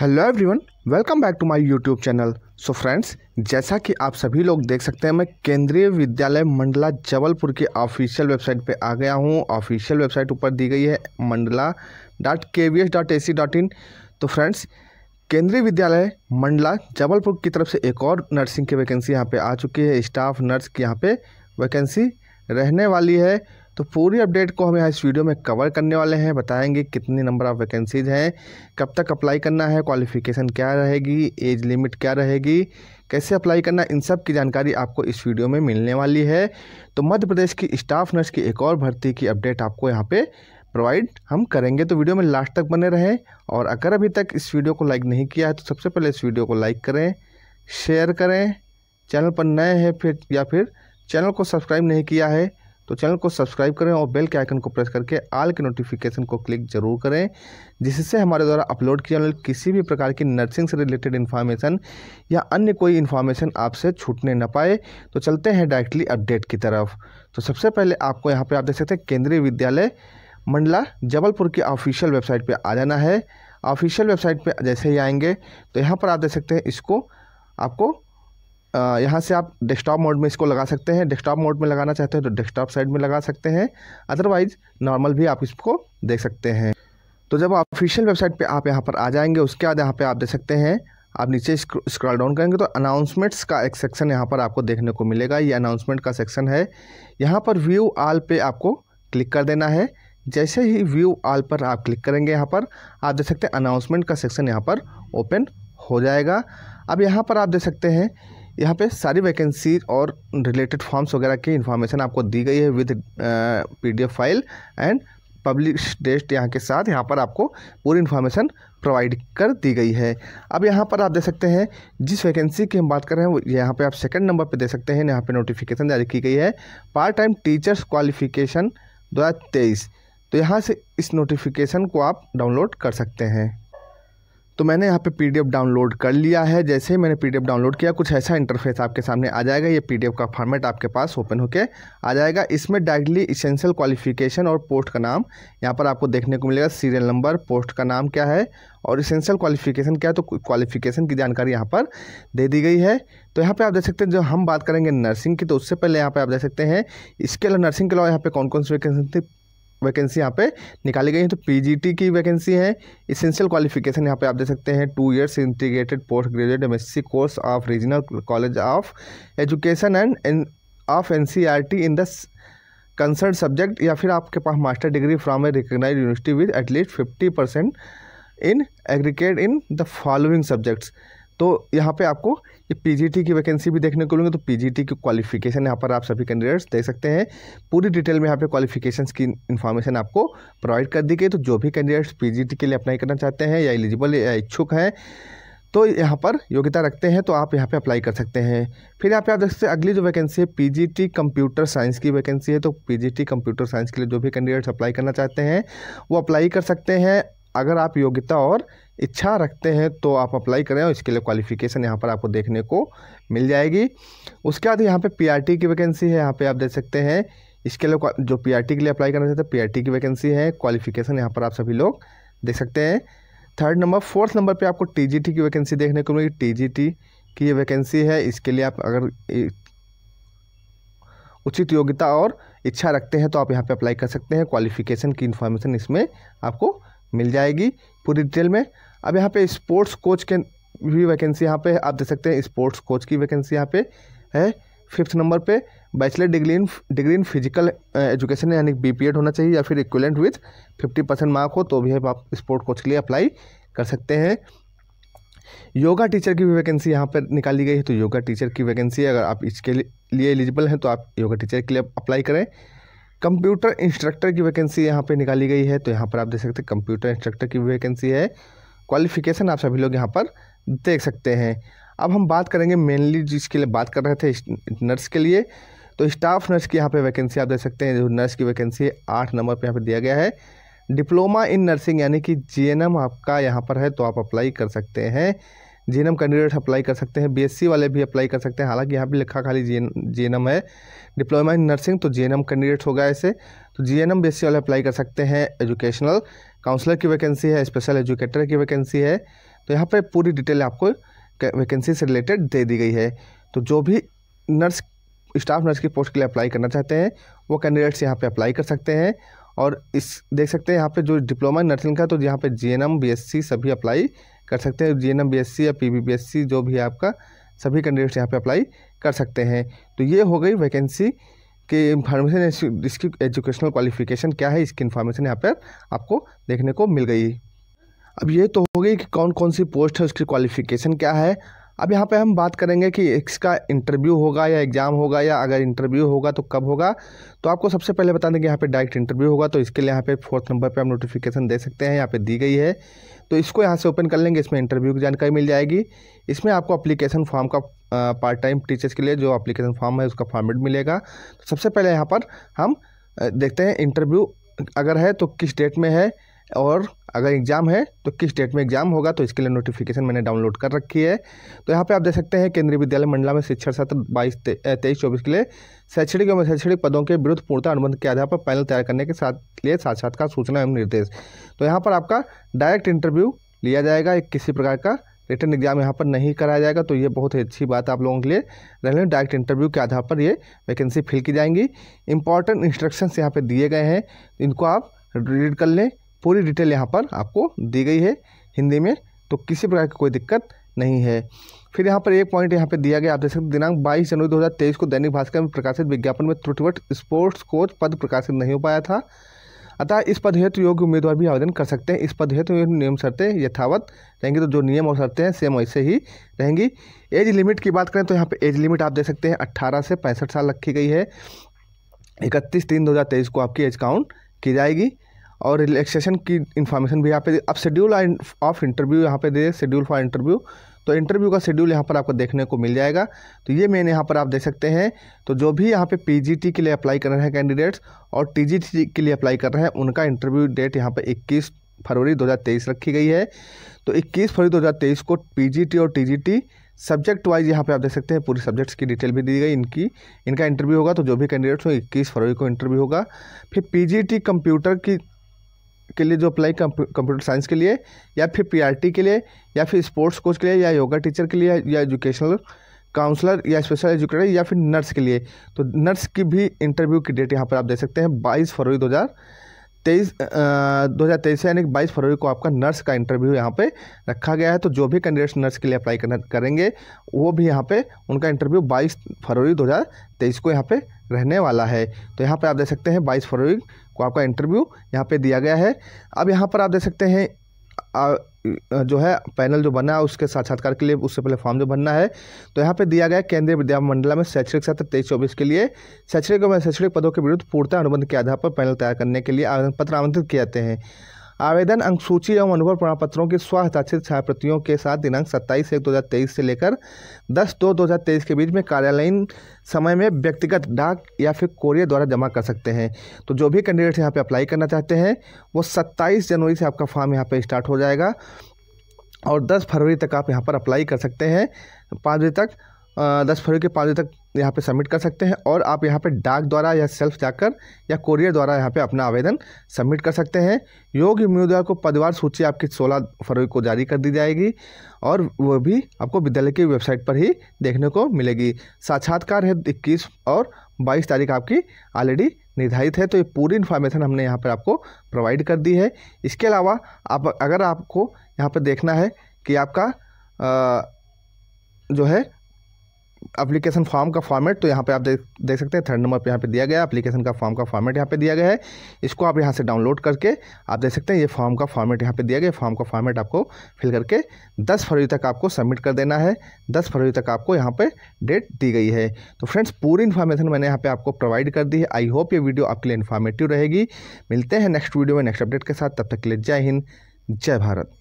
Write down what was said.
hello everyone welcome back to my YouTube channel so friends जैसा कि आप सभी लोग देख सकते हैं मैं केंद्रीय विद्यालय मंडला जबलपुर की ऑफिशियल वेबसाइट पे आ गया हूँ ऑफिशियल वेबसाइट ऊपर दी गई है Mandla dot K V S dot A C dot in तो फ्रेंड्स केंद्रीय विद्यालय मंडला जबलपुर की तरफ से एक और नर्सिंग की वैकेंसी यहाँ पे आ चुकी है स्टाफ नर्स की यहाँ पे वैकेंसी रहने वाली है तो पूरी अपडेट को हम यहाँ इस वीडियो में कवर करने वाले हैं बताएंगे कितने नंबर ऑफ़ वैकेंसीज़ हैं कब तक अप्लाई करना है क्वालिफिकेशन क्या रहेगी एज लिमिट क्या रहेगी कैसे अप्लाई करना इन सब की जानकारी आपको इस वीडियो में मिलने वाली है तो मध्य प्रदेश की स्टाफ नर्स की एक और भर्ती की अपडेट आपको यहाँ पर प्रोवाइड हम करेंगे तो वीडियो में लास्ट तक बने रहें और अगर अभी तक इस वीडियो को लाइक नहीं किया है तो सबसे पहले इस वीडियो को लाइक करें शेयर करें चैनल पर नए हैं फिर या फिर चैनल को सब्सक्राइब नहीं किया है तो चैनल को सब्सक्राइब करें और बेल के आइकन को प्रेस करके आल के नोटिफिकेशन को क्लिक जरूर करें जिससे हमारे द्वारा अपलोड किया जाने किसी भी प्रकार की नर्सिंग से रिलेटेड इन्फॉर्मेशन या अन्य कोई इन्फॉर्मेशन आपसे छूटने न पाए तो चलते हैं डायरेक्टली अपडेट की तरफ तो सबसे पहले आपको यहाँ पर आप देख सकते हैं केंद्रीय विद्यालय मंडला जबलपुर की ऑफिशियल वेबसाइट पर आ जाना है ऑफिशियल वेबसाइट पर जैसे ही आएंगे तो यहाँ पर आप देख सकते हैं इसको आपको यहाँ से आप डेस्कटॉप मोड में इसको लगा सकते हैं डेस्कटॉप मोड में लगाना चाहते हैं तो डेस्कटॉप साइड में लगा सकते हैं अदरवाइज़ नॉर्मल भी आप इसको देख सकते हैं तो जब आप ऑफिशियल वेबसाइट पे आप यहाँ पर आ जाएंगे उसके बाद यहाँ पे आप देख सकते हैं आप नीचे स्क्रॉल डाउन करेंगे तो अनाउंसमेंट्स का एक सेक्शन यहाँ पर आपको देखने को मिलेगा ये अनाउंसमेंट का सेक्शन है यहाँ पर व्यू आल पे आपको क्लिक कर देना है जैसे ही व्यू आल पर आप क्लिक करेंगे यहाँ पर आप देख सकते हैं अनाउंसमेंट का सेक्शन यहाँ पर ओपन हो जाएगा अब यहाँ पर आप देख सकते हैं यहाँ पे सारी वैकेंसी और रिलेटेड फॉर्म्स वगैरह की इन्फॉर्मेशन आपको दी गई है with PDF file and publish डेस्ट यहाँ के साथ यहाँ पर आपको पूरी इन्फॉर्मेशन प्रोवाइड कर दी गई है अब यहाँ पर आप देख सकते हैं जिस वैकेंसी की हम बात कर रहे हैं वो यहाँ पे आप सेकंड नंबर पे देख सकते हैं यहाँ पे नोटिफिकेशन जारी की गई है पार्ट टाइम टीचर्स क्वालिफिकेशन दो तो यहाँ से इस नोटिफिकेशन को आप डाउनलोड कर सकते हैं तो मैंने यहाँ पे पीडीएफ डाउनलोड कर लिया है जैसे ही मैंने पीडीएफ डाउनलोड किया कुछ ऐसा इंटरफेस आपके सामने आ जाएगा ये पीडीएफ का फॉर्मेट आपके पास ओपन होके आ जाएगा इसमें डायरेक्टली इसेंशियल क्वालिफिकेशन और पोस्ट का नाम यहाँ पर आपको देखने को मिलेगा सीरियल नंबर पोस्ट का नाम क्या है और इसेंशियल क्वालिफिकेशन क्या है तो क्वालिफिकेशन की जानकारी यहाँ पर दे दी गई है तो यहाँ पर आप देख सकते हैं जो हम बात करेंगे नर्सिंग की तो उससे पहले यहाँ पर आप देख सकते हैं इसके अलावा नर्सिंग के अलावा यहाँ पर कौन कौन सी वैकेंसी वैकेंसी यहाँ पे निकाली गई है तो पीजीटी की वैकेंसी है इसेंशियल क्वालिफिकेशन यहाँ पे आप देख सकते हैं two years integrated post graduate M course of regional college of education and of N in the concern subject या फिर आपके पास master degree from a recognise university with at least fifty percent in aggregate in the following subjects तो यहाँ पे आपको ये PGT की वैकेंसी भी देखने को मिलेंगे तो पीजीटी की क्वालिफिकेशन यहाँ पर आप सभी कैंडिडेट्स देख सकते हैं पूरी डिटेल में यहाँ पे क्वालिफिकेशंस की इन्फॉर्मेशन आपको प्रोवाइड कर दी गई तो जो भी कैंडिडेट्स पीजीटी के लिए अप्लाई करना चाहते हैं या एलिजिबल या इच्छुक हैं तो यहाँ पर योग्यता रखते हैं तो आप यहाँ पर अप्लाई कर सकते हैं फिर यहाँ पर आप देख सकते हैं अगली जो वैकेंसी है पी कंप्यूटर साइंस की वैकेंसी है तो पी कंप्यूटर साइंस के लिए जो भी कैंडिडेट्स अप्लाई करना चाहते हैं वो अप्लाई कर सकते हैं अगर आप योग्यता और इच्छा रखते हैं तो आप अप्लाई करें और इसके लिए क्वालिफिकेशन यहाँ पर आपको देखने को मिल जाएगी उसके बाद यहाँ पे पीआरटी की वैकेंसी है यहाँ पे आप देख सकते हैं इसके लिए जो पीआरटी के लिए अप्लाई करना चाहते हैं पीआरटी की वैकेंसी है क्वालिफिकेशन यहाँ पर आप सभी लोग देख सकते हैं थर्ड नंबर फोर्थ नंबर पर आपको टी की वैकेंसी देखने को मिलेगी टी की ये वैकेंसी है इसके लिए आप अगर उचित योग्यता और इच्छा रखते हैं तो आप यहाँ पे अप्लाई कर सकते हैं क्वालिफिकेशन की इन्फॉर्मेशन इसमें आपको मिल जाएगी पूरी डिटेल में अब यहाँ पे स्पोर्ट्स कोच के भी वैकेंसी यहाँ पे आप देख सकते हैं स्पोर्ट्स कोच की वैकेंसी यहाँ पे है फिफ्थ नंबर पे bachelor degree in degree in physical education यानी बी पी एड होना चाहिए या फिर equivalent with fifty percent mark हो तो भी आप स्पोर्ट कोच के लिए अप्लाई कर सकते हैं योगा टीचर की भी वैकेंसी यहाँ पर निकाली गई है तो योगा टीचर की वैकेंसी अगर आप इसके लिए एलिजिबल हैं तो आप योगा टीचर के लिए अप्लाई करें कंप्यूटर इंस्ट्रक्टर की वैकेंसी यहाँ पे निकाली गई है तो यहाँ पर आप देख सकते हैं कंप्यूटर इंस्ट्रक्टर की वैकेंसी है क्वालिफिकेशन आप सभी लोग यहाँ पर देख सकते हैं अब हम बात करेंगे मेनली जिसके लिए बात कर रहे थे नर्स के लिए तो स्टाफ नर्स की यहाँ पर वैकेंसी आप देख सकते हैं जो नर्स की वैकेंसी है आठ नंबर पर यहाँ पर दिया गया है डिप्लोमा इन नर्सिंग यानी कि जी आपका यहाँ पर है तो आप अप्लाई कर सकते हैं जी कैंडिडेट अप्लाई कर सकते हैं बीएससी वाले भी अप्लाई कर सकते हैं हालांकि यहाँ पे लिखा खाली जी एन है डिप्लोमा इन नर्सिंग तो जे एन कैंडिडेट होगा ऐसे तो जी एन बीएससी वाले अप्लाई कर सकते हैं एजुकेशनल काउंसलर की वैकेंसी है स्पेशल एजुकेटर की वैकेंसी है तो यहाँ पर पूरी डिटेल आपको वैकेंसी से रिलेटेड दे दी गई है तो जो भी नर्स स्टाफ नर्स की पोस्ट के लिए अप्लाई करना चाहते हैं वो कैंडिडेट्स यहाँ पे अप्लाई कर सकते हैं और इस देख सकते हैं यहाँ पे जो डिप्लोमा नर्सिंग का तो यहाँ पे जीएनएम बीएससी सभी अप्लाई कर सकते हैं जी एन एम या पी जो भी आपका सभी कैंडिडेट्स यहाँ पे अप्लाई कर सकते हैं तो ये हो गई वैकेंसी कि इन्फॉर्मेशन इसकी एजुकेशनल क्वालिफिकेशन क्या है इसकी इन्फॉर्मेशन यहाँ पर आपको देखने को मिल गई अब ये तो हो गई कि कौन कौन सी पोस्ट है उसकी क्वालिफिकेशन क्या है अब यहाँ पे हम बात करेंगे कि इसका इंटरव्यू होगा या एग्ज़ाम होगा या अगर इंटरव्यू होगा तो कब होगा तो आपको सबसे पहले बता दें कि यहाँ पे डायरेक्ट इंटरव्यू होगा तो इसके लिए यहाँ पे फोर्थ नंबर पे हम नोटिफिकेशन दे सकते हैं यहाँ पे दी गई है तो इसको यहाँ से ओपन कर लेंगे इसमें इंटरव्यू की जानकारी मिल जाएगी इसमें आपको अप्लीकेशन फॉर्म का पार्ट टाइम टीचर्स के लिए जो अप्लीकेशन फॉर्म है उसका फॉर्मेट मिलेगा तो सबसे पहले यहाँ पर हम देखते हैं इंटरव्यू अगर है तो किस डेट में है और अगर एग्ज़ाम है तो किस डेट में एग्ज़ाम होगा तो इसके लिए नोटिफिकेशन मैंने डाउनलोड कर रखी है तो यहाँ पे आप देख सकते हैं केंद्रीय विद्यालय मंडला में शिक्षण सत्र बाईस तेईस चौबीस के लिए शैक्षणिक एवं शैक्षणिक पदों के विरुद्ध पूर्णता अनुबंध के आधार पर पैनल तैयार करने के साथ लिए साक्षात्कार सूचना एवं निर्देश तो यहाँ पर आपका डायरेक्ट इंटरव्यू लिया जाएगा किसी प्रकार का रिटर्न एग्जाम यहाँ पर नहीं कराया जाएगा तो ये बहुत ही अच्छी बात आप लोगों के लिए रह डायरेक्ट इंटरव्यू के आधार पर ये वैकेंसी फिल की जाएंगी इंपॉर्टेंट इंस्ट्रक्शंस यहाँ पे दिए गए हैं इनको आप रीड कर लें पूरी डिटेल यहाँ पर आपको दी गई है हिंदी में तो किसी प्रकार की कोई दिक्कत नहीं है फिर यहाँ पर एक पॉइंट यहाँ पे दिया गया आप देख सकते दिनांक 22 जनवरी 2023 को दैनिक भास्कर में प्रकाशित विज्ञापन में त्रुटिवट स्पोर्ट्स कोच पद प्रकाशित नहीं हो पाया था अतः इस पद हेतु योग्य उम्मीदवार भी आवेदन कर सकते हैं इस पद हेतु नियम शर्तें यथावत रहेंगी तो जो नियम और शर्तें हैं सेम वैसे ही रहेंगी एज लिमिट की बात करें तो यहाँ पर एज लिमिट आप देख सकते हैं अट्ठारह से पैंसठ साल रखी गई है इकतीस तीन दो हज़ार तेईस को आपकी एज काउंट की जाएगी और रिलैक्सेशन की इन्फॉर्मेशन भी यहाँ पे अब शेड्यूल ऑफ इंटरव्यू यहाँ पे दे शेड्यूल फॉर इंटरव्यू तो इंटरव्यू का शेड्यूल यहाँ पर आपको देखने को मिल जाएगा तो ये मैंने यहाँ पर आप देख सकते हैं तो जो भी यहाँ पे पीजीटी के लिए अप्लाई कर रहे हैं कैंडिडेट्स और टी के लिए अप्लाई कर रहे हैं उनका इंटरव्यू डेट यहाँ पर इक्कीस फरवरी दो रखी गई है तो इक्कीस फरवरी दो को पी और टी सब्जेक्ट वाइज यहाँ पे आप देख सकते हैं पूरी सब्जेक्ट्स की डिटेल भी दी गई इनकी इनका इंटरव्यू होगा तो जो भी कैंडिडेट्स हो इक्कीस फरवरी को इंटरव्यू होगा फिर पीजीटी कंप्यूटर की के लिए जो अप्लाई कंप्यूटर साइंस के लिए या फिर पी के लिए या फिर स्पोर्ट्स कोच के लिए या योगा टीचर के लिए या एजुकेशनल काउंसलर या स्पेशल एजुकेटर या फिर नर्स के लिए तो नर्स की भी इंटरव्यू की डेट यहाँ पर आप देख सकते हैं बाईस फरवरी दो तेईस दो हज़ार तेईस यानी यानी बाईस फरवरी को आपका नर्स का इंटरव्यू यहाँ पे रखा गया है तो जो भी कैंडिडेट्स नर्स के लिए अप्लाई करना करेंगे वो भी यहाँ पे उनका इंटरव्यू बाईस फरवरी दो हज़ार तेईस को यहाँ पे रहने वाला है तो यहाँ पे आप देख सकते हैं बाईस फरवरी को आपका इंटरव्यू यहाँ पर दिया गया है अब यहाँ पर आप देख सकते हैं जो है पैनल जो बना है उसके साक्षात्कार के लिए उससे पहले फॉर्म जो भरना है तो यहाँ पे दिया गया केंद्रीय विद्या मंडला में शैक्षणिक सत्र तेईस चौबीस के लिए शैक्षणिक एवं शैक्षणिक पदों के विरुद्ध पूर्णता अनुबंध के आधार पर पैनल तैयार करने के लिए आवेदन पत्र आमंत्रित किए जाते हैं आवेदन अंक सूची एवं अनुभव प्रमाण पत्रों की स्वाहताक्षित छायाप्रतियों के साथ दिनांक सत्ताईस एक दो हज़ार तेईस से लेकर दस दो दो हज़ार तेईस के बीच में कार्यालयीन समय में व्यक्तिगत डाक या फिर कोरियर द्वारा जमा कर सकते हैं तो जो भी कैंडिडेट्स यहाँ पर अप्लाई करना चाहते हैं वो सत्ताईस जनवरी से आपका फॉर्म यहाँ पर स्टार्ट हो जाएगा और दस फरवरी तक आप यहाँ पर अप्लाई कर सकते हैं पाँच बजे तक दस फरवरी के पाँच बजे तक तो यहाँ पे सबमिट कर सकते हैं और आप यहाँ पे डाक द्वारा या सेल्फ जाकर या कोरियर द्वारा यहाँ पे अपना आवेदन सबमिट कर सकते हैं योग्य उम्मीदवार को पदवार सूची आपकी 16 फरवरी को जारी कर दी जाएगी और वो भी आपको विद्यालय की वेबसाइट पर ही देखने को मिलेगी साक्षात्कार है इक्कीस और बाईस तारीख आपकी ऑलरेडी निर्धारित है तो ये पूरी इन्फॉर्मेशन हमने यहाँ पर आपको प्रोवाइड कर दी है इसके अलावा आप अगर आपको यहाँ पर देखना है कि आपका आ, जो है अप्लीकेशन फॉर्म का फॉर्मेट तो यहाँ पे आप देख देख सकते हैं थर्ड नंबर पे यहाँ पे दिया गया है अप्लीकेशन का फॉर्म का फॉर्मेट यहाँ पे दिया गया है इसको आप यहाँ से डाउनलोड करके आप देख सकते हैं ये फॉर्म का फॉर्मेट यहाँ पे दिया गया फॉर्म का फॉर्मेट आपको फिल करके दस फरवरी तक आपको सबमिट कर देना है दस फरवरी तक आपको यहाँ पर डेट दी गई है तो फ्रेंड्स पूरी इन्फॉर्मेशन मैंने यहाँ पर आपको प्रोवाइड कर दी है आई होप ये वीडियो आपके लिए इन्फॉर्मेटिव रहेगी मिलते हैं नेक्स्ट वीडियो में नेक्स्ट अपडेट के साथ तब तक के लिए जय हिंद जय भारत